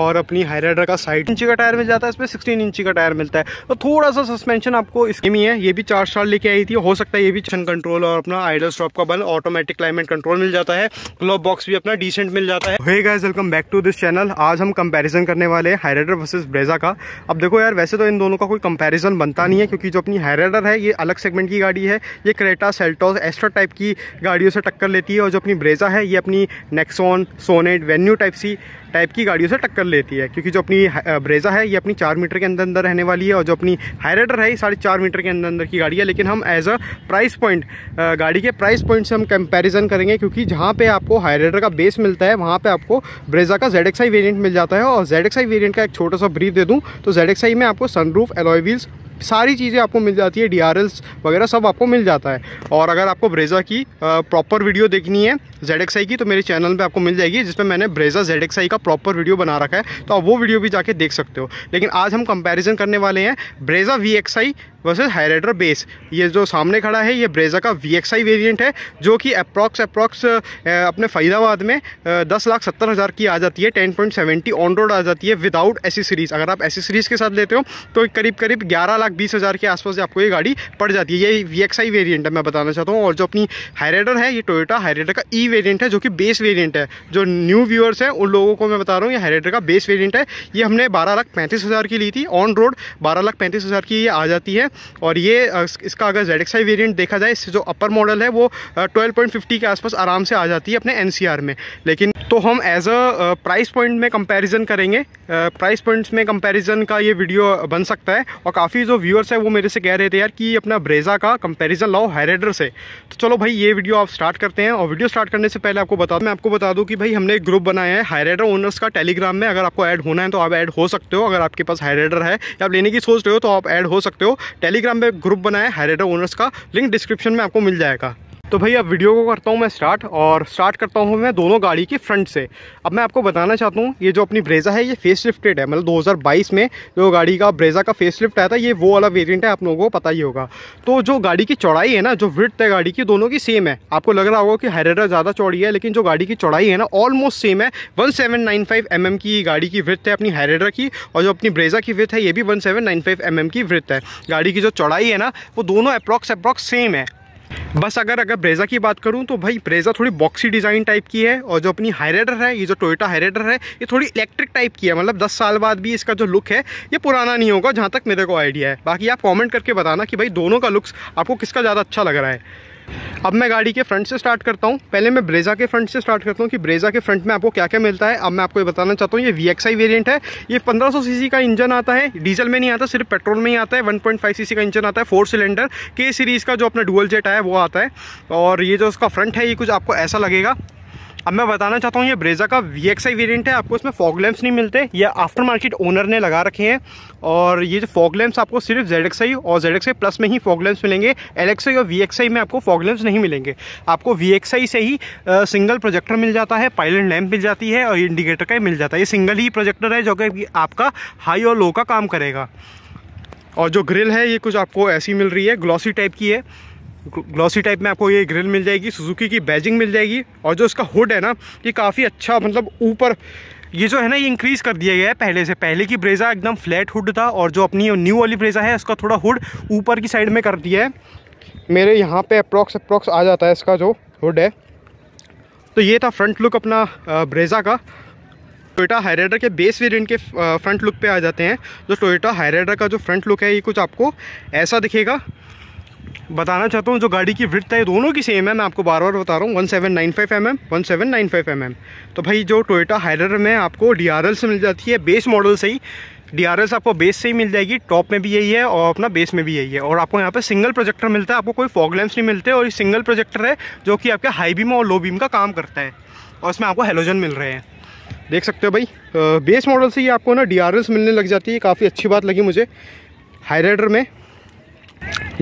और अपनी हाईराइडर का साइड इंची का टायर मिल जाता है इसमें सिक्सटीन इंची का टायर मिलता है तो थोड़ा सा सस्पेंशन आपको इसके में है ये भी चार स्टार लेके आई थी हो सकता है ये भी चन कंट्रोल और अपना आइडल स्टॉप का बल ऑटोमेटिक क्लाइमेट कंट्रोल मिल जाता है ग्लोब बॉक्स भी अपना डिसेंट मिल जाता है welcome back to this channel आज हम कंपेरिजन करने वाले हैं हाईराइडर वर्सेज ब्रेजा का अब देखो यार वैसे तो इन दोनों का कोई कंपेरिजन बनता नहीं है क्योंकि जो अपनी हाईराइडर है ये अलग सेगमेंट की गाड़ी है ये क्रेटा सेल्टोस एस्ट्रा टाइप की गाड़ियों से टक्कर लेती है और जो अपनी ब्रेजा है ये अपनी Nexon Sonet Venue type C type की गाड़ियों से टक्कर लेती है क्योंकि जो अपनी ब्रेजा है ये अपनी चार मीटर के अंदर अंदर रहने वाली है और जो अपनी हाईराइडर है ये साढ़े चार मीटर के अंदर अंदर की गाड़ी है लेकिन हम एज अ प्राइस पॉइंट गाड़ी के प्राइस पॉइंट से हम कंपेरिजन करेंगे क्योंकि जहाँ पर आपको हाईराइडर का बेस मिलता है वहाँ पर आपको ब्रेजा का जेड वेरिएंट मिल जाता है और जेड वेरिएंट का एक छोटा सा ब्रीफ दे दूँ तो जेड में आपको सनरूफ एलॉय व्हील्स सारी चीज़ें आपको मिल जाती है डी वगैरह सब आपको मिल जाता है और अगर आपको ब्रेज़ा की प्रॉपर वीडियो देखनी है जेड की तो मेरे चैनल पे आपको मिल जाएगी जिसमें मैंने ब्रेज़ा जेड का प्रॉपर वीडियो बना रखा है तो आप वो वीडियो भी जाके देख सकते हो लेकिन आज हम कंपेरिजन करने वाले हैं Brezza V versus Hyryder base ये जो सामने खड़ा है ये ब्रेजा का वी एक्स आई वेरियंट है जो कि अप्रॉक्स अप्रॉक्स अपने फरीदाबाद में दस लाख सत्तर हज़ार की आ जाती है ten point seventy on road आ जाती है विदाउट एसेसरीज़ सीरीज़ अगर आप एसेसरीज़ सीरीज़ के साथ लेते हो तो करीब करीब ग्यारह लाख बीस हज़ार के आसपास आपको ये गाड़ी पड़ जाती है ये वी एक्स आई वेरियंट है मैं बताना चाहता हूँ और जो अपनी हायरेटर है ये टोयोटा हाईराइडर का ई e वेरियंट है जो कि बेस वेरियंट है जो न्यू व्यूअर्स हैं उन लोगों को मैं बता रहा हूँ ये हाईराइडर का बेस वेरियंट है ये हमने बारह लाख पैंतीस हज़ार की ली थी ऑन रोड बारह लाख पैंतीस हज़ार की ये आ जाती है और ये इसका अगर जेड एक्स वेरियंट देखा जाए इससे जो अपर मॉडल है वो ट्वेल्व के आसपास आराम से आ जाती है अपने एन में लेकिन तो हम एज अ प्राइस पॉइंट में कंपेरिजन करेंगे प्राइस पॉइंट्स में कंपेरिजन का ये वीडियो बन सकता है और काफ़ी जो व्यूअर्स है वो मेरे से कह रहे थे यार कि अपना ब्रेजा का कंपेरिजन लाओ हैरेडर से तो चलो भाई ये वीडियो आप स्टार्ट करते हैं और वीडियो स्टार्ट करने से पहले आपको बता मैं आपको बता दूँ कि भाई हमने एक ग्रुप बनाया है हायरेडर ओनर्स का टेलीग्राम में अगर आपको ऐड होना है तो आप ऐड हो सकते हो अगर आपके पास हायरेडर है या आप लेने की सोच रहे हो तो आप ऐड हो सकते हो टेलीग्राम पे ग्रुप बनाया है हैरेटो ओनर्स का लिंक डिस्क्रिप्शन में आपको मिल जाएगा तो भैया वीडियो को करता हूँ मैं स्टार्ट और स्टार्ट करता हूँ मैं दोनों गाड़ी की फ्रंट से अब मैं आपको बताना चाहता हूँ ये जो अपनी ब्रेजा है ये फेस लिफ्टेड है मतलब 2022 में जो गाड़ी का ब्रेजा का फेस लिफ्ट आया था ये वो वाला वेरियंट है आप लोगों को पता ही होगा तो जो गाड़ी की चौड़ाई है ना जो वृथ है गाड़ी की दोनों की सेम है आपको लग रहा होगा कि हैरेरा ज़्यादा चौड़ी है लेकिन जो गाड़ी की चौड़ाई है ना ऑलमोस्ट सेम है वन सेवन mm की गाड़ी की वृथ है अपनी हैरेरा की और जो अपनी ब्रेजा की वृथ है ये भी वन सेवन mm की विर्थ है गाड़ी की जो चौड़ाई है ना वो दोनों अप्रॉक्स अप्रॉक्स सेम है बस अगर अगर ब्रेजा की बात करूँ तो भाई ब्रेजा थोड़ी बॉक्सी डिज़ाइन टाइप की है और जो अपनी हाईरेडर है ये जो टोयोटा हाईराइडर है ये थोड़ी इलेक्ट्रिक टाइप की है मतलब दस साल बाद भी इसका जो लुक है ये पुराना नहीं होगा जहाँ तक मेरे को आइडिया है बाकी आप कॉमेंट करके बताना कि भाई दोनों का लुक्स आपको किसका ज़्यादा अच्छा लग रहा है अब मैं गाड़ी के फ्रंट से स्टार्ट करता हूँ पहले मैं ब्रेजा के फ्रंट से स्टार्ट करता हूँ कि ब्रेजा के फ्रंट में आपको क्या क्या मिलता है अब मैं आपको ये बताना चाहता हूँ ये वी एक्स वेरियंट है ये 1500 सीसी का इंजन आता है डीजल में नहीं आता सिर्फ पेट्रोल में ही आता है 1.5 सीसी का इंजन आता है फोर सिलेंडर के सीरीज़ का जो अपना डुअल जेट आया वो आता है और ये जो उसका फ्रंट है ये कुछ आपको ऐसा लगेगा अब मैं बताना चाहता हूँ ये ब्रेजा का वी एक्स आई वेरियंट है आपको इसमें फॉग लैम्प्स नहीं मिलते ये आफ्टर मार्केट ओनर ने लगा रखे हैं और ये जो फॉग लैम्प्स आपको सिर्फ जेड एक्स आई और जेड एक्स आई प्लस में ही फॉग लैम्प्स मिलेंगे एल एक्स आई और वी एक्स आई में आपको फॉग लैम्प्स नहीं मिलेंगे आपको वी एक्स आई से ही सिंगल प्रोजेक्टर मिल जाता है पायलट लैम्प मिल जाती है और इंडिकेटर का ही मिल जाता है ये सिंगल ही प्रोजेक्टर है जो कि आपका हाई और लो का काम करेगा और जो ग्रिल है ये कुछ आपको ऐसी मिल रही है ग्लॉसी टाइप की है ग्लॉसी टाइप में आपको ये ग्रिल मिल जाएगी सुजुकी की बैजिंग मिल जाएगी और जो इसका हुड है ना ये काफ़ी अच्छा मतलब ऊपर ये जो है ना ये इंक्रीज़ कर दिया गया है पहले से पहले की ब्रेज़ा एकदम फ्लैट हुड था और जो अपनी न्यू वाली ब्रेज़ा है उसका थोड़ा हुड ऊपर की साइड में कर दिया है मेरे यहाँ पे अप्रोक्स अप्रोक्स आ जाता है इसका जो हुड है तो ये था फ्रंट लुक अपना ब्रेज़ा का टोयोटा हाईराइडर के बेस वेरिएंट के फ्रंट लुक पे आ जाते हैं जो टोयोटा हाईराइडर का जो फ्रंट लुक है ये कुछ आपको ऐसा दिखेगा बताना चाहता हूँ जो गाड़ी की विथ है दोनों की सेम है मैं आपको बार बार बता रहा हूँ one seven nine five M M one seven nine five M M तो भाई जो टोयोटा हाइडर में आपको डी आर एल से मिल जाती है बेस मॉडल से ही डी आर एस आपको बेस से ही मिल जाएगी टॉप में भी यही है और अपना बेस में भी यही है और आपको यहाँ पे सिंगल प्रोजेक्टर मिलता है आपको कोई फॉग लैम्स नहीं मिलते और ये सिंगल प्रोजेक्टर है जो कि आपके हाई बीम और लो बीम का काम करता है और इसमें आपको हेलोजन मिल रहे हैं देख सकते हो भाई बेस मॉडल से ही आपको ना डी मिलने लग जाती है काफ़ी अच्छी बात लगी मुझे हाई राइडर में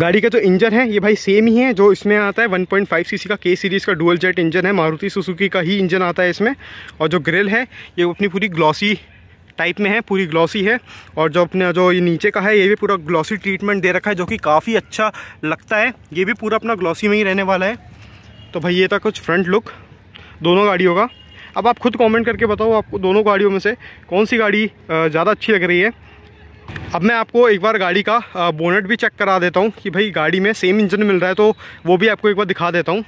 गाड़ी का जो इंजन है ये भाई सेम ही है जो इसमें आता है 1.5 सीसी का के सीरीज़ का डुअल जेट इंजन है मारुति सुजुकी का ही इंजन आता है इसमें और जो ग्रिल है ये अपनी पूरी ग्लॉसी टाइप में है पूरी ग्लॉसी है और जो अपने जो ये नीचे का है ये भी पूरा ग्लॉसी ट्रीटमेंट दे रखा है जो कि काफ़ी अच्छा लगता है ये भी पूरा अपना ग्लॉसी में ही रहने वाला है तो भाई ये था कुछ फ्रंट लुक दोनों गाड़ियों का अब आप खुद कमेंट करके बताओ आपको दोनों गाड़ियों में से कौन सी गाड़ी ज़्यादा अच्छी लग रही है अब मैं आपको एक बार गाड़ी का बोनेट भी चेक करा देता हूँ कि भाई गाड़ी में सेम इंजन मिल रहा है तो वो भी आपको एक बार दिखा देता हूँ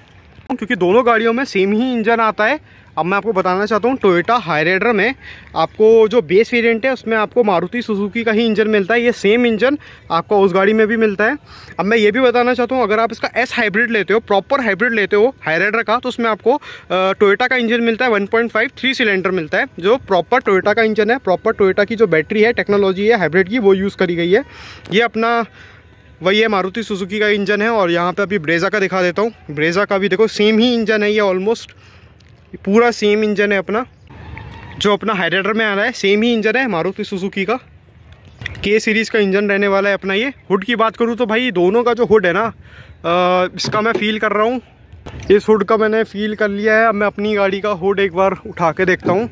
क्योंकि दोनों गाड़ियों में सेम ही इंजन आता है अब मैं आपको बताना चाहता हूँ टोयोटा हाई में आपको जो बेस वेरिएंट है उसमें आपको मारुति सुजुकी का ही इंजन मिलता है ये सेम इंजन आपका उस गाड़ी में भी मिलता है अब मैं ये भी बताना चाहता हूँ अगर आप इसका एस हाइब्रिड लेते हो प्रॉपर हाइब्रिड लेते हो हाई का तो उसमें आपको टोयोटा का इंजन मिलता है वन पॉइंट सिलेंडर मिलता है जो प्रॉपर टोयोटा का इंजन है प्रॉपर टोयोटा की जो बैटरी है टेक्नोलॉजी है हाइब्रिड की वो यूज़ करी गई है ये अपना वही है मारुति सुजुकी का इंजन है और यहाँ पे अभी ब्रेजा का दिखा देता हूँ ब्रेजा का भी देखो सेम ही इंजन है ये ऑलमोस्ट पूरा सेम इंजन है अपना जो अपना हाइड्रेटर में आ रहा है सेम ही इंजन है मारुति सुजुकी का के सीरीज़ का इंजन रहने वाला है अपना ये हुड की बात करूँ तो भाई दोनों का जो हुड है ना इसका मैं फील कर रहा हूँ इस हुड का मैंने फील कर लिया है अब मैं अपनी गाड़ी का हुड एक बार उठा के देखता हूँ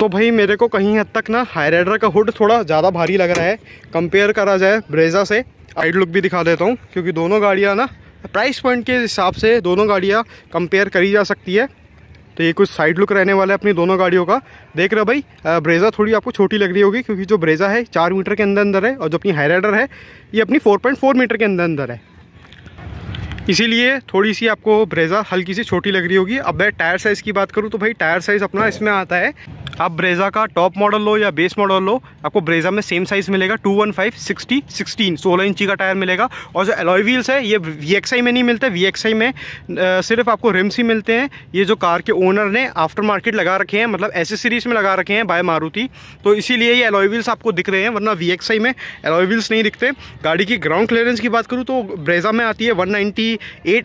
तो भाई मेरे को कहीं हद तक ना हाई राइडर का हुड थोड़ा ज़्यादा भारी लग रहा है कंपेयर करा जाए ब्रेजा से आइड लुक भी दिखा देता हूँ क्योंकि दोनों गाड़ियाँ ना प्राइस पॉइंट के हिसाब से दोनों गाड़ियाँ कंपेयर करी जा सकती है तो ये कुछ साइड लुक रहने वाला है अपनी दोनों गाड़ियों का देख रहे हो भाई ब्रेज़ा थोड़ी आपको छोटी लग रही होगी क्योंकि जो ब्रेज़ा है चार मीटर के अंदर अंदर है और जो अपनी हाईराइडर है ये अपनी 4.4 मीटर के अंदर अंदर है इसीलिए थोड़ी सी आपको ब्रेज़ा हल्की सी छोटी लग रही होगी अब मैं टायर साइज़ की बात करूँ तो भाई टायर साइज़ अपना इसमें आता है आप ब्रेजा का टॉप मॉडल लो या बेस मॉडल लो आपको ब्रेजा में सेम साइज़ मिलेगा two one five sixty sixteen सोलह इंची का टायर मिलेगा और जो एलॉय व्हील्स है ये वी में नहीं मिलते वी में आ, सिर्फ आपको रिम्स ही मिलते हैं ये जो कार के ओनर ने आफ्टर मार्केट लगा रखे हैं मतलब ऐसे सीरीज़ में लगा रखे हैं बाय मारुति तो इसीलिए ये एलॉय व्हील्स आपको दिख रहे हैं वरना वी में एलॉय व्हील्स नहीं दिखते गाड़ी की ग्राउंड क्लियरेंस की बात करूँ तो ब्रेजा में आती है वन नाइन्टी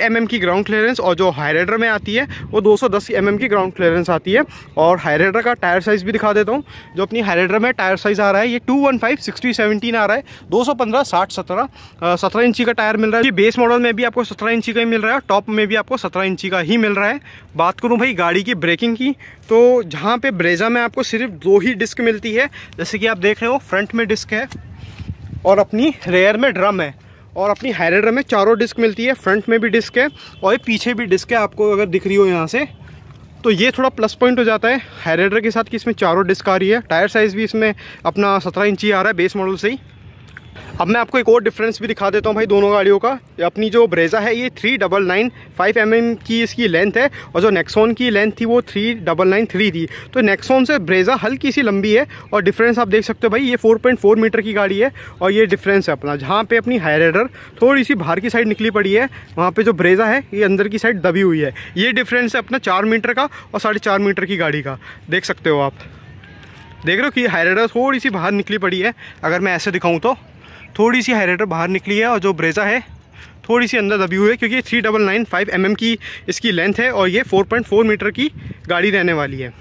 mm की ग्राउंड क्लियरेंस और जो हाईराइडर में आती है वो दो सौ mm की ग्राउंड क्लियरेंस आती है और हाईराइडर का टायर साइज़ भी दिखा देता हूँ जो अपनी हैरेडर में टायर साइज़ आ रहा है ये two one five sixty seventeen आ रहा है दो सौ पंद्रह साठ सत्रह सत्रह इंची का टायर मिल रहा है ये बेस मॉडल में भी आपको सत्रह इंची का ही मिल रहा है टॉप में भी आपको सत्रह इंची का ही मिल रहा है बात करूँ भाई गाड़ी की ब्रेकिंग की तो जहाँ पर ब्रेजा में आपको सिर्फ दो ही डिस्क मिलती है जैसे कि आप देख रहे हो फ्रंट में डिस्क है और अपनी रेयर में ड्रम है और अपनी हैरेडर में चारों डिस्क मिलती है फ्रंट में भी डिस्क है और ये पीछे भी डिस्क है आपको अगर दिख रही हो यहाँ से तो ये थोड़ा प्लस पॉइंट हो जाता है हाईराइडर के साथ कि इसमें चारों डिस्क आ रही है टायर साइज़ भी इसमें अपना सत्रह इंची आ रहा है बेस मॉडल से ही अब मैं आपको एक और डिफरेंस भी दिखा देता हूँ भाई दोनों गाड़ियों का अपनी जो ब्रेजा है ये three double nine five M M की इसकी लेंथ है और जो नेक्सोन की लेंथ थी वो थ्री डबल नाइन थ्री थी तो नेक्सोन से ब्रेजा हल्की सी लंबी है और डिफरेंस आप देख सकते हो भाई ये फोर पॉइंट फोर मीटर की गाड़ी है और ये डिफरेंस है अपना जहाँ पे अपनी हाईरेडर थोड़ी सी बाहर की साइड निकली पड़ी है वहाँ पर जो ब्रेजा है ये अंदर की साइड दबी हुई है ये डिफरेंस है अपना चार मीटर का और साढ़े चार मीटर की गाड़ी का देख सकते हो आप देख रहे हो कि हाईरेडर थोड़ी सी बाहर निकली पड़ी है अगर मैं ऐसे दिखाऊँ तो थोड़ी सी हाईलाइटर बाहर निकली है और जो ब्रेजा है थोड़ी सी अंदर दबी हुई है क्योंकि three double nine five M की इसकी लेंथ है और ये फोर पॉइंट फोर मीटर की गाड़ी रहने वाली है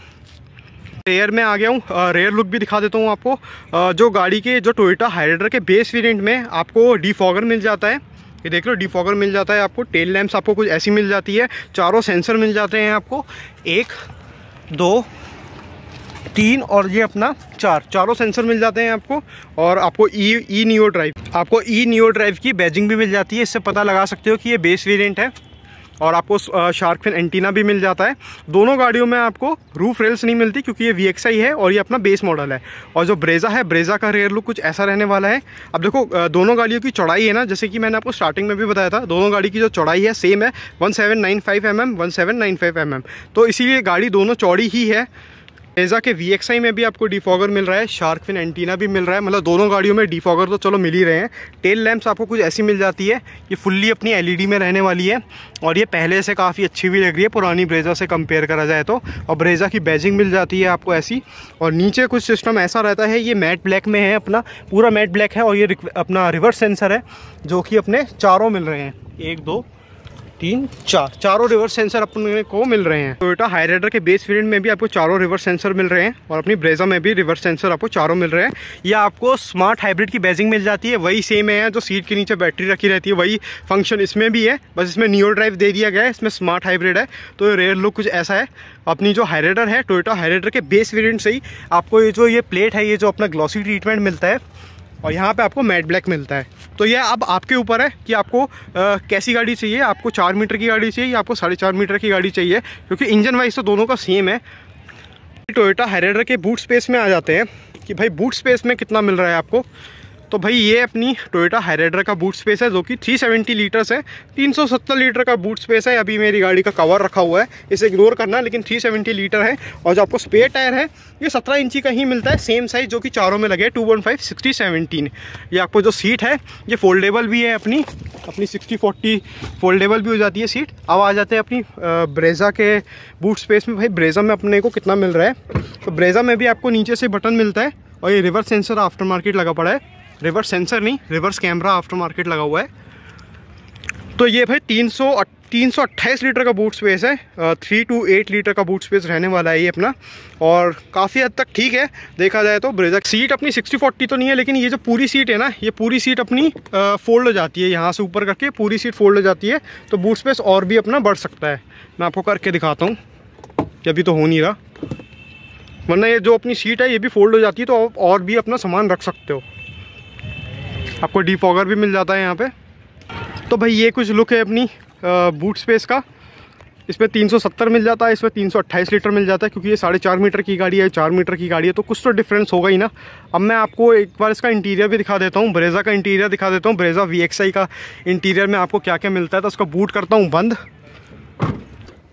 रेयर में आ गया हूँ रेयर लुक भी दिखा देता हूँ आपको आ, जो गाड़ी के जो टोयोटा हाइड्रेडर के बेस वेरियंट में आपको डिफॉगर मिल जाता है ये देख लो डिफॉगर मिल जाता है आपको टेल लैम्प्स आपको कुछ ऐसी मिल जाती है चारों सेंसर मिल जाते हैं आपको एक दो तीन और ये अपना चार चारों सेंसर मिल जाते हैं आपको और आपको ई ई नियो ड्राइव आपको ई नियो ड्राइव की बैजिंग भी मिल जाती है इससे पता लगा सकते हो कि ये बेस वेरिएंट है और आपको शार्क फिन एंटीना भी मिल जाता है दोनों गाड़ियों में आपको रूफ रेल्स नहीं मिलती क्योंकि ये वी है और ये अपना बेस मॉडल है और जो ब्रेजा है ब्रेजा का रेयर लुक कुछ ऐसा रहने वाला है अब देखो दोनों गाड़ियों की चौड़ाई है ना जैसे कि मैंने आपको स्टार्टिंग में भी बताया था दोनों गाड़ी की जो चौड़ाई है सेम है one seven nine five M M one seven nine five M M तो इसीलिए गाड़ी दोनों चौड़ी ही है एजा के वी में भी आपको डिफॉगर मिल रहा है शार्क फिन एंटीना भी मिल रहा है मतलब दोनों गाड़ियों में डिफॉगर तो चलो मिल ही रहे हैं टेल लैम्प्स आपको कुछ ऐसी मिल जाती है ये फुल्ली अपनी एलईडी e में रहने वाली है और ये पहले से काफ़ी अच्छी भी लग रही है पुरानी ब्रेजा से कंपेयर करा जाए तो और ब्रेजा की बैजिंग मिल जाती है आपको ऐसी और नीचे कुछ सिस्टम ऐसा रहता है ये मैट ब्लैक में है अपना पूरा मैट ब्लैक है और ये अपना रिवर्स सेंसर है जो कि अपने चारों मिल रहे हैं एक दो तीन चार चारों रिवर्स सेंसर अपने को मिल रहे हैं टोयोटा हाई राइडर के बेस वेरिएंट में भी आपको चारों रिवर्स सेंसर मिल रहे हैं और अपनी ब्रेजा में भी रिवर्स सेंसर आपको चारों मिल रहे हैं यह आपको स्मार्ट हाइब्रिड की बेजिंग मिल जाती है वही सेम है जो सीट के नीचे बैटरी रखी रहती है वही फंक्शन इसमें भी है बस इसमें न्यू ड्राइव दे दिया गया है इसमें स्मार्ट हाइब्रिड है तो रेयर लुक कुछ ऐसा है अपनी जो हाई राइडर है टोयोटा हाई राइडर के बेस वेरियंट से ही आपको ये जो ये प्लेट है ये जो अपना ग्लॉसी ट्रीटमेंट मिलता है और यहाँ पे आपको मैट ब्लैक मिलता है तो ये अब आपके ऊपर है कि आपको आ, कैसी गाड़ी चाहिए आपको चार मीटर की गाड़ी चाहिए या आपको साढ़े चार मीटर की गाड़ी चाहिए क्योंकि इंजन वाइज तो दोनों का सेम है टोयोटा हैरेडर के बूट स्पेस में आ जाते हैं कि भाई बूट स्पेस में कितना मिल रहा है आपको तो भाई ये अपनी टोयोटा हाईराइडर का बूट स्पेस है जो कि 370 लीटर्स है 370 लीटर का बूट स्पेस है अभी मेरी गाड़ी का कवर रखा हुआ है इसे इग्नोर करना लेकिन 370 लीटर है और जो आपको स्पेयर टायर है ये 17 इंची का ही मिलता है सेम साइज़ जो कि चारों में लगे two one five sixty seventeen ये आपको जो सीट है ये फोल्डेबल भी है अपनी अपनी सिक्सटी फोर्टी फोल्डेबल भी हो जाती है सीट अब आ जाते हैं अपनी ब्रेज़ा के बूट स्पेस में भाई ब्रेज़ा में अपने को कितना मिल रहा है तो ब्रेज़ा में भी आपको नीचे से बटन मिलता है और ये रिवर्स सेंसर आफ्टर मार्केट लगा पड़ा है रिवर्स सेंसर नहीं रिवर्स कैमरा आफ्टर मार्केट लगा हुआ है तो ये भाई तीन सौ तीन सौ अट्ठाईस लीटर का बूट स्पेस है थ्री टू एट लीटर का बूट स्पेस रहने वाला है ये अपना और काफ़ी हद तक ठीक है देखा जाए तो ब्रेजक सीट अपनी सिक्सटी फोर्टी तो नहीं है लेकिन ये जो पूरी सीट है ना ये पूरी सीट अपनी फोल्ड हो जाती है यहाँ से ऊपर करके पूरी सीट फोल्ड हो जाती है तो बूट स्पेस और भी अपना बढ़ सकता है मैं आपको करके दिखाता हूँ अभी तो हो नहीं रहा वरना ये जो अपनी सीट है ये भी फोल्ड हो जाती है तो आप और भी अपना सामान रख सकते हो आपको डी फॉगर भी मिल जाता है यहाँ पे तो भाई ये कुछ लुक है अपनी बूट स्पेस का इसमें 370 मिल जाता है इसमें 328 लीटर मिल जाता है क्योंकि ये साढ़े चार मीटर की गाड़ी है चार मीटर की गाड़ी है तो कुछ तो डिफरेंस होगा ही ना अब मैं आपको एक बार इसका इंटीरियर भी दिखा देता हूँ ब्रेजा का इंटीरियर दिखा देता हूँ ब्रेजा वी का इंटीरियर में आपको क्या क्या मिलता है तो उसका बूट करता हूँ बंद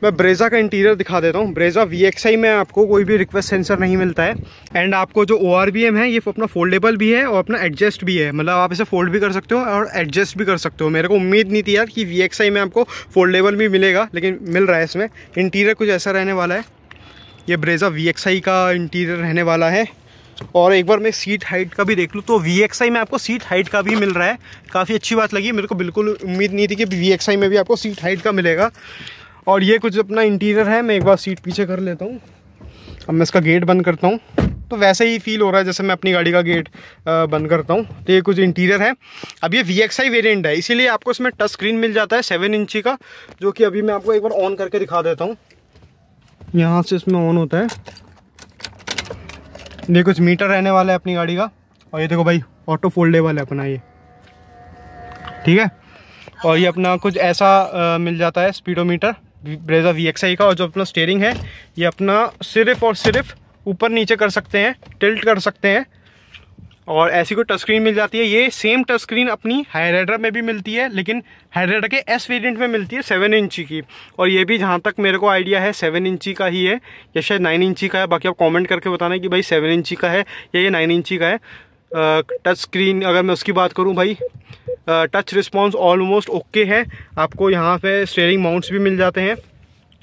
मैं ब्रेज़ा का इंटीरियर दिखा देता हूँ ब्रेज़ा वी में आपको कोई भी रिक्वेस्ट सेंसर नहीं मिलता है एंड आपको जो ओ है ये अपना फोल्डेबल भी है और अपना एडजस्ट भी है मतलब आप इसे फोल्ड भी कर सकते हो और एडजस्ट भी कर सकते हो मेरे को उम्मीद नहीं थी यार कि वी में आपको फोल्डेबल भी मिलेगा लेकिन मिल रहा है इसमें इंटीरियर कुछ ऐसा रहने वाला है ये ब्रेज़ा वी का इंटीरियर रहने वाला है और एक बार मैं सीट हाइट का भी देख लूँ तो वी में आपको सीट हाइट का भी मिल रहा है काफ़ी अच्छी बात लगी मेरे को बिल्कुल उम्मीद नहीं थी कि वी में भी आपको सीट हाइट का मिलेगा और ये कुछ अपना इंटीरियर है मैं एक बार सीट पीछे कर लेता हूँ अब मैं इसका गेट बंद करता हूँ तो वैसे ही फील हो रहा है जैसे मैं अपनी गाड़ी का गेट बंद करता हूँ तो ये कुछ इंटीरियर है अब ये वी एक्स आई वेरियंट है इसीलिए आपको इसमें टच स्क्रीन मिल जाता है सेवन इंची का जो कि अभी मैं आपको एक बार ऑन करके दिखा देता हूँ यहाँ से इसमें ऑन होता है ये कुछ मीटर रहने वाला है अपनी गाड़ी का और ये देखो भाई ऑटो फोल्डेबल है अपना ये ठीक है और ये अपना कुछ ऐसा आ, मिल जाता है स्पीडोमीटर ब्रेजा वी का और जो अपना स्टेयरिंग है ये अपना सिर्फ और सिर्फ ऊपर नीचे कर सकते हैं टिल्ट कर सकते हैं और ऐसी कोई टच स्क्रीन मिल जाती है ये सेम टच स्क्रीन अपनी हायरेडर में भी मिलती है लेकिन हायरेडर के एस वेरिएंट में मिलती है सेवन इंची की और ये भी जहाँ तक मेरे को आइडिया है सेवन इंची का ही है या शायद नाइन इंची का है बाकी आप कमेंट करके बताना कि भाई सेवन इंची का है या ये नाइन इंची का है टच स्क्रीन अगर मैं उसकी बात करूँ भाई टच रिस्पॉन्स ऑलमोस्ट ओके है आपको यहाँ पे स्टेयरिंग माउंट्स भी मिल जाते हैं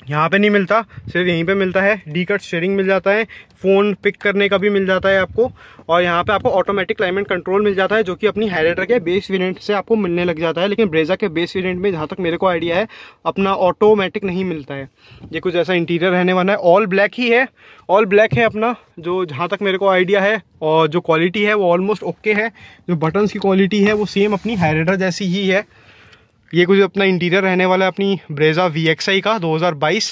यहाँ पे नहीं मिलता सिर्फ यहीं पे मिलता है डी कट स्टेयरिंग मिल जाता है फ़ोन पिक करने का भी मिल जाता है आपको और यहाँ पे आपको ऑटोमेटिक क्लाइमेट कंट्रोल मिल जाता है जो कि अपनी हाईलाइटर के बेस वेरिएंट से आपको मिलने लग जाता है लेकिन ब्रेजा के बेस वेरिएंट में जहाँ तक मेरे को आइडिया है अपना ऑटोमेटिक नहीं मिलता है ये कुछ ऐसा इंटीरियर रहने वाला है ऑल ब्लैक ही है ऑल ब्लैक है अपना जो जहाँ तक मेरे को आइडिया है और जो क्वालिटी है वो ऑलमोस्ट ओके है जो बटन्स की क्वालिटी है वो सेम अपनी हाईलाइटर जैसी ही है ये कुछ अपना इंटीरियर रहने वाला है अपनी ब्रेजा वी एक्स आई का 2022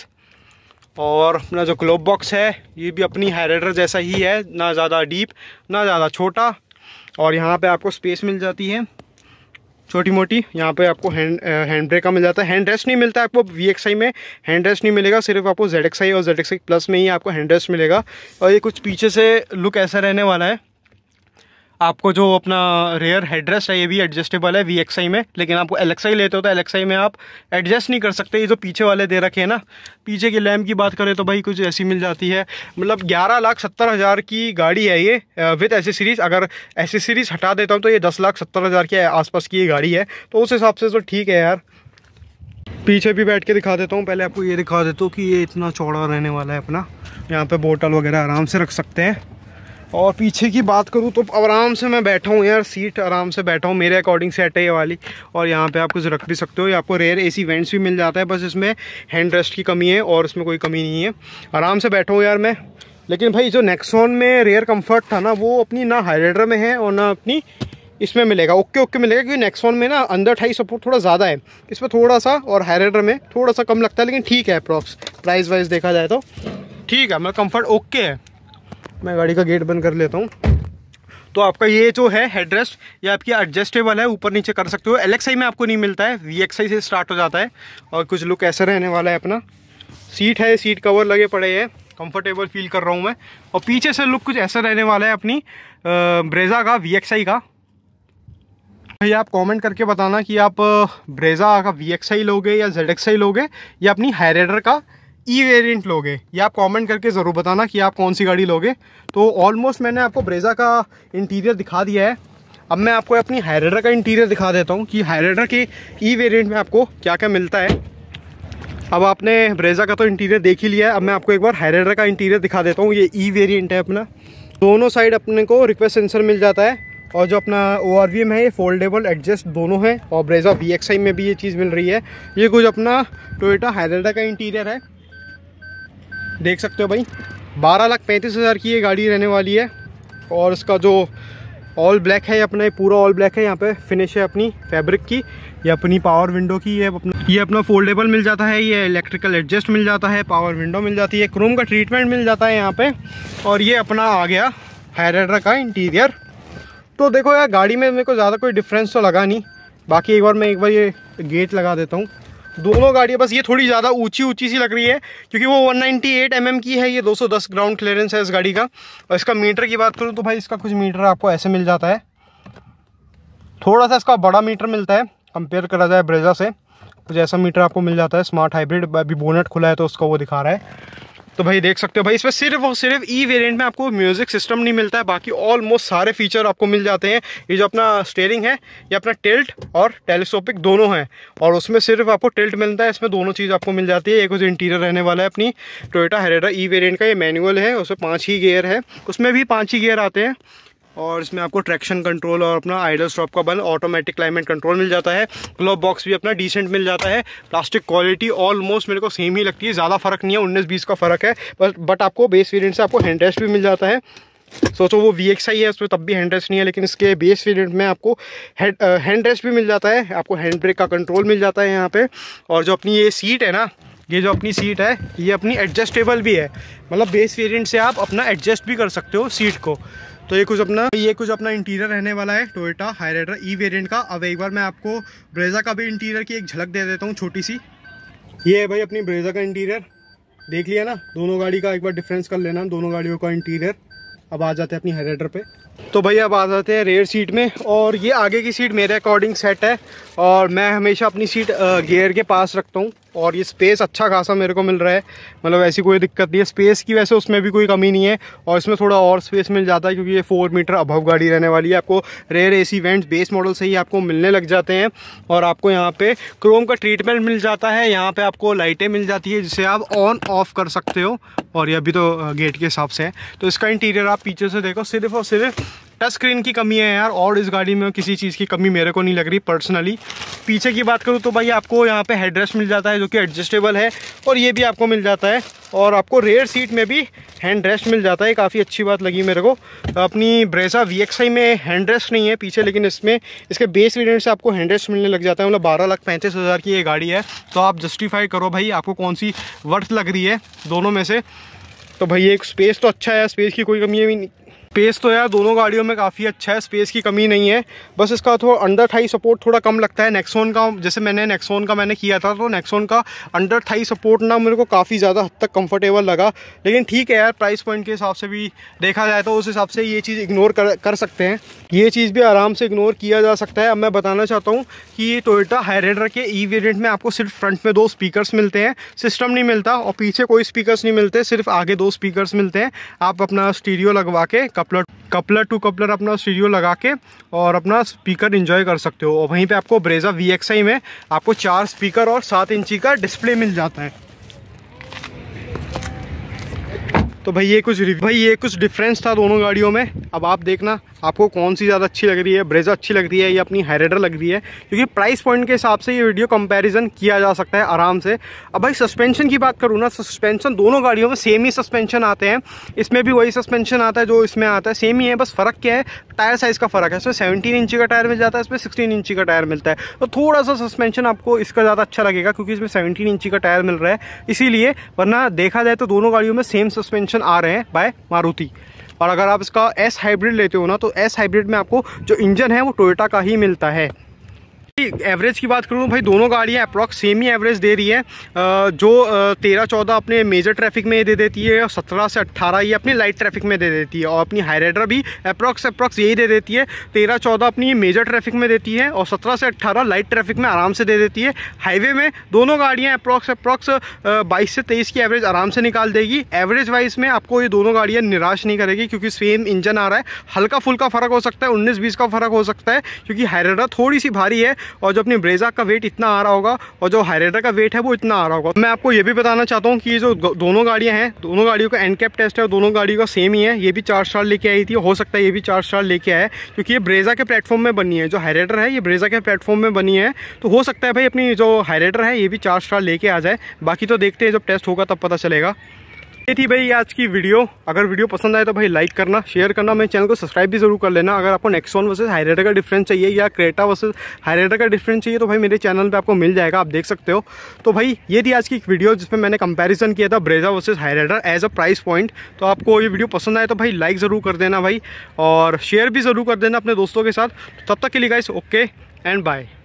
और अपना जो क्लोब बॉक्स है ये भी अपनी हैरेडर जैसा ही है ना ज़्यादा डीप ना ज़्यादा छोटा और यहाँ पे आपको स्पेस मिल जाती है छोटी मोटी यहाँ पे आपको हैंड हैंड ब्रेक का मिल जाता है हैंड रेस्ट नहीं मिलता है आपको वी एक्स आई में हैंड रेस्ट नहीं मिलेगा सिर्फ आपको जेड एक्स आई और जेड प्लस में ही आपको हैंड रेस्ट मिलेगा और ये कुछ पीछे से लुक ऐसा रहने वाला है आपको जो अपना रेयर हेड्रेस है ये भी एडजस्टेबल है वी में लेकिन आपको एलेक्साई लेते हो तो एलेक्साई में आप एडजस्ट नहीं कर सकते ये जो पीछे वाले दे रखे हैं ना पीछे के लैम्प की बात करें तो भाई कुछ ऐसी मिल जाती है मतलब ग्यारह लाख सत्तर हज़ार की गाड़ी है ये विथ एसेसरीज अगर एसेसरीज हटा देता हूँ तो ये दस लाख सत्तर हज़ार के आसपास की ये गाड़ी है तो उस हिसाब से तो ठीक है यार पीछे भी बैठ के दिखा देता हूँ पहले आपको ये दिखा देता हूँ कि ये इतना चौड़ा रहने वाला है अपना यहाँ पर बोटल वगैरह आराम से रख सकते हैं और पीछे की बात करूँ तो आराम से मैं बैठा हूँ यार सीट आराम से बैठा हूँ मेरे अकॉर्डिंग सेट है ये वाली और यहाँ पे आप कुछ रख भी सकते हो ये आपको रेयर एसी वेंट्स भी मिल जाता है बस इसमें हैंड रेस्ट की कमी है और इसमें कोई कमी नहीं है आराम से बैठा हूँ यार मैं लेकिन भाई जो नेक्सॉन में रेयर कम्फर्ट था ना वो अपनी ना हाइड्रेटर में है और ना अपनी इसमें मिलेगा ओके ओके मिलेगा क्योंकि नेक्सॉन में ना अंदर ठाई सपोर्ट थोड़ा ज़्यादा है इसमें थोड़ा सा और हाइड्रेटर में थोड़ा सा कम लगता है लेकिन ठीक है अप्रॉक्स प्राइस वाइज देखा जाए तो ठीक है मतलब कम्फर्ट ओके है मैं गाड़ी का गेट बंद कर लेता हूँ तो आपका ये जो है हेडरेस्ट ये आपकी एडजस्टेबल है ऊपर नीचे कर सकते हो एल में आपको नहीं मिलता है वी से स्टार्ट हो जाता है और कुछ लुक ऐसा रहने वाला है अपना सीट है सीट कवर लगे पड़े हैं कंफर्टेबल फील कर रहा हूँ मैं और पीछे से लुक कुछ ऐसा रहने वाला है अपनी ब्रेज़ा का वी का भैया आप कमेंट करके बताना कि आप ब्रेज़ा का वी लोगे या जेड लोगे या अपनी रेडर का ई वेरियंट लोगे ये आप कमेंट करके ज़रूर बताना कि आप कौन सी गाड़ी लोगे तो ऑलमोस्ट मैंने आपको ब्रेज़ा का इंटीरियर दिखा दिया है अब मैं आपको अपनी हायरेडर का इंटीरियर दिखा देता हूँ कि हायरेडर के ई वेरियंट में आपको क्या क्या मिलता है अब आपने ब्रेज़ा का तो इंटीरियर देख ही लिया है अब मैं आपको एक बार हायरेडर का इंटीरियर दिखा देता हूँ ये ई वेरियंट है अपना दोनों साइड अपने को रिक्वेस्ट सेंसर मिल जाता है और जो अपना ओ आर वी एम है ये फोल्डेबल एडजस्ट दोनों है और ब्रेजा वी एक्स आई में भी ये चीज़ मिल रही है ये कुछ अपना टोयोटा हायरेडा का इंटीरियर है देख सकते हो भाई बारह लाख पैंतीस हज़ार की ये गाड़ी रहने वाली है और इसका जो ऑल ब्लैक है अपना पूरा ऑल ब्लैक है यहाँ पे फिनिश है अपनी फैब्रिक की ये अपनी पावर विंडो की ये अपना ये अपना फोल्डेबल मिल जाता है ये इलेक्ट्रिकल एडजस्ट मिल जाता है पावर विंडो मिल जाती है क्रोम का ट्रीटमेंट मिल जाता है यहाँ पे और ये अपना आ गया हैरेडर का इंटीरियर तो देखो यार गाड़ी में मेरे को ज़्यादा कोई डिफरेंस तो लगा नहीं बाकी एक बार मैं एक बार ये गेट लगा देता हूँ दोनों गाड़ियाँ बस ये थोड़ी ज़्यादा ऊंची ऊंची सी लग रही है क्योंकि वो 198 mm की है ये 210 ग्राउंड क्लियरेंस है इस गाड़ी का और इसका मीटर की बात करूँ तो भाई इसका कुछ मीटर आपको ऐसे मिल जाता है थोड़ा सा इसका बड़ा मीटर मिलता है कंपेयर करा जाए ब्रेजा से कुछ तो ऐसा मीटर आपको मिल जाता है स्मार्ट हाइब्रिड अभी बोनेट खुला है तो उसका वो दिखा रहा है तो भाई देख सकते हो भाई इसमें सिर्फ और सिर्फ ई e वेरिएंट में आपको म्यूजिक सिस्टम नहीं मिलता है बाकी ऑलमोस्ट सारे फीचर आपको मिल जाते हैं ये जो अपना स्टेयरिंग है ये अपना टिल्ट और टेलीस्कोपिक दोनों है और उसमें सिर्फ आपको टिल्ट मिलता है इसमें दोनों चीज़ आपको मिल जाती है एक उस इंटीरियर रहने वाला है अपनी टोयोटा हेरेडा ई वेरियंट का ये मैनुअल है उसमें पाँच ही गेयर है उसमें भी पाँच ही गेयर आते हैं और इसमें आपको ट्रैक्शन कंट्रोल और अपना आइडल स्टॉप का बल ऑटोमेटिक क्लाइमेट कंट्रोल मिल जाता है ग्लोब बॉक्स भी अपना डिसेंट मिल जाता है प्लास्टिक क्वालिटी ऑलमोस्ट मेरे को सेम ही लगती है ज़्यादा फर्क नहीं है उन्नीस बीस का फ़र्क है बट बट आपको बेस वेरियंट से आपको हैंड रेस्ट भी मिल जाता है सोचो वो वी एक्स आई है उसमें तब भी हैंड रेस्ट नहीं है लेकिन इसके बेस वेरियंट में आपको हैंड रेस्ट भी मिल जाता है आपको हैंड ब्रेक का कंट्रोल मिल जाता है यहाँ पे और जो अपनी ये सीट है ना ये जो अपनी सीट है ये अपनी एडजस्टेबल भी है मतलब बेस वेरिएंट से आप अपना एडजस्ट भी कर सकते हो सीट को तो ये कुछ अपना ये कुछ अपना इंटीरियर रहने वाला है Toyota Hyryder E variant का अब एक बार मैं आपको ब्रेजा का भी इंटीरियर की एक झलक दे देता हूँ छोटी सी ये है भाई अपनी ब्रेजा का इंटीरियर देख लिया ना दोनों गाड़ी का एक बार डिफरेंस कर लेना दोनों गाड़ियों का इंटीरियर अब आ जाते हैं अपनी राइडर पर तो भाई अब आ जाते हैं रेयर सीट में और ये आगे की सीट मेरे अकॉर्डिंग सेट है और मैं हमेशा अपनी सीट गेयर के पास रखता हूँ और ये स्पेस अच्छा खासा मेरे को मिल रहा है मतलब ऐसी कोई दिक्कत नहीं है स्पेस की वैसे उसमें भी कोई कमी नहीं है और इसमें थोड़ा और स्पेस मिल जाता है क्योंकि ये फोर मीटर अभव गाड़ी रहने वाली है आपको rear AC vent base model से ही आपको मिलने लग जाते हैं और आपको यहाँ पे क्रोम का ट्रीटमेंट मिल जाता है यहाँ पर आपको लाइटें मिल जाती है जिसे आप ऑन ऑफ कर सकते हो और ये अभी तो गेट के हिसाब से है तो इसका इंटीरियर आप पीछे से देखो सिर्फ और सिर्फ टच स्क्रीन की कमी है यार और इस गाड़ी में किसी चीज़ की कमी मेरे को नहीं लग रही पर्सनली पीछे की बात करूँ तो भाई आपको यहाँ पे हेडरेस्ट मिल जाता है जो कि एडजस्टेबल है और ये भी आपको मिल जाता है और आपको रेयर सीट में भी हैंड रेस्ट मिल जाता है काफ़ी अच्छी बात लगी मेरे को अपनी ब्रेजा वी में हैंड रेस्ट नहीं है पीछे लेकिन इसमें इसके बेस वेरियंट से आपको हैंड रेस्ट मिलने लग जाता है मतलब बारह लाख पैंतीस हज़ार की ये गाड़ी है तो आप जस्टिफाई करो भाई आपको कौन सी वर्थ लग रही है दोनों में से तो भाई एक स्पेस तो अच्छा है स्पेस की कोई कमी भी नहीं स्पेस तो यार दोनों गाड़ियों में काफ़ी अच्छा है स्पेस की कमी नहीं है बस इसका थोड़ा अंडर थाई सपोर्ट थोड़ा कम लगता है नेक्सोन का जैसे मैंने नेक्सोन का मैंने किया था तो नेक्सोन का अंडर थाई सपोर्ट ना मेरे को काफ़ी ज़्यादा हद तक कंफर्टेबल लगा लेकिन ठीक है यार प्राइस पॉइंट के हिसाब से भी देखा जाए तो उस हिसाब से ये चीज़ इग्नोर कर कर सकते हैं ये चीज़ भी आराम से इग्नोर किया जा सकता है अब मैं बताना चाहता हूँ कि ये टोयोटा हाईरेडर के ई e वेरियंट में आपको सिर्फ फ्रंट में दो स्पीकरस मिलते हैं सिस्टम नहीं मिलता और पीछे कोई स्पीकरस नहीं मिलते सिर्फ आगे दो स्पीकरस मिलते हैं आप अपना स्टीरियो लगवा के cup coupler coupler to coupler अपना स्टीडियो लगा के और अपना स्पीकर इन्जॉय कर सकते हो और वहीं पे आपको ब्रेजा वी में आपको चार स्पीकर और सात इंची का डिस्प्ले मिल जाता है तो भाई ये कुछ भाई ये कुछ डिफरेंस था दोनों गाड़ियों में अब आप देखना आपको कौन सी ज़्यादा अच्छी लग रही है ब्रेजा अच्छी लग रही है या अपनी हैरेडर लग रही है क्योंकि प्राइस पॉइंट के हिसाब से ये वीडियो कंपैरिजन किया जा सकता है आराम से अब भाई सस्पेंशन की बात करूँ ना सस्पेंशन दोनों गाड़ियों में सेम ही सस्पेंशन आते हैं इसमें भी वही सस्पेंशन आता है जो इसमें आता है सेम ही है बस फ़र्क क्या है टायर साइज़ का फ़र्क है इसमें सेवनटीन इंची का टायर मिल जाता है इसमें सिक्सटीन इंची का टायर मिलता है तो थोड़ा सा सस्पेंशन आपको इसका ज़्यादा अच्छा लगेगा क्योंकि इसमें सेवनटीन इंची का टायर मिल रहा है इसीलिए वरना देखा जाए तो दोनों गाड़ियों में सेम सस्पेंशन ऑप्शन आ रहे हैं बाय मारुति और अगर आप इसका एस हाइब्रिड लेते हो ना तो एस हाइब्रिड में आपको जो इंजन है वो टोयोटा का ही मिलता है एवरेज की बात करूँ भाई दोनों गाड़ियाँ अप्रॉक्स सेम ही एवरेज दे रही है जो तेरह चौदह अपने मेजर ट्रैफिक में दे देती है और सत्रह से अट्ठारह ये अपनी लाइट ट्रैफिक में दे देती है और अपनी हाई राइडर भी अप्रॉक्स अप्रॉक्स यही दे देती है तेरह चौदह अपनी मेजर ट्रैफिक में देती है और सत्रह से अट्ठारह लाइट ट्रैफिक में आराम से दे देती है हाईवे में दोनों गाड़ियाँ अप्रॉक्स अप्रॉक्स बाईस से तेईस की एवरेज आराम से निकाल देगी एवरेज वाइज में आपको ये दोनों गाड़ियाँ निराश नहीं करेगी क्योंकि सेम इंजन आ रहा है हल्का फुल्का फ़र्क हो सकता है उन्नीस बीस का फ़र्क हो सकता है क्योंकि हाईरेडा थोड़ी सी भारी है और जो अपनी ब्रेजा का वेट इतना आ रहा होगा और जो हाईरेडर का वेट है वो इतना आ रहा होगा मैं आपको ये भी बताना चाहता हूँ कि जो दोनों गाड़ियाँ हैं दोनों गाड़ियों का एंड कैप टेस्ट है और दोनों गाड़ियों का सेम ही है ये भी चार स्टार लेके आई थी हो सकता है ये भी चार स्टार लेके आया क्योंकि ये ब्रेजा के प्लेटफॉर्म में बनी है जो हाईराइडर है ये ब्रेजा के प्लेटफॉर्म में बनी है तो हो सकता है भाई अपनी जो हाईराइडर है ये भी चार स्टार लेके आ जाए बाकी तो देखते हैं जब टेस्ट होगा तब पता चलेगा ये थी भाई आज की वीडियो अगर वीडियो पसंद आए तो भाई लाइक करना शेयर करना मेरे चैनल को सब्सक्राइब भी जरूर कर लेना अगर आपको नेक्सॉन वर्सेस हाईराइडर का डिफरेंस चाहिए या क्रेटा वर्सेस हाईराइडर का डिफरेंस चाहिए तो भाई मेरे चैनल पे आपको मिल जाएगा आप देख सकते हो तो भाई ये थी आज की वीडियो जिसमें मैंने कंपेरिजन किया था Brezza versus Hyryder as a price point तो आपको ये वीडियो पसंद आए तो भाई लाइक ज़रूर कर देना भाई और शेयर भी ज़रूर कर देना अपने दोस्तों के साथ तो तब तक के लिए गाइस ओके एंड बाय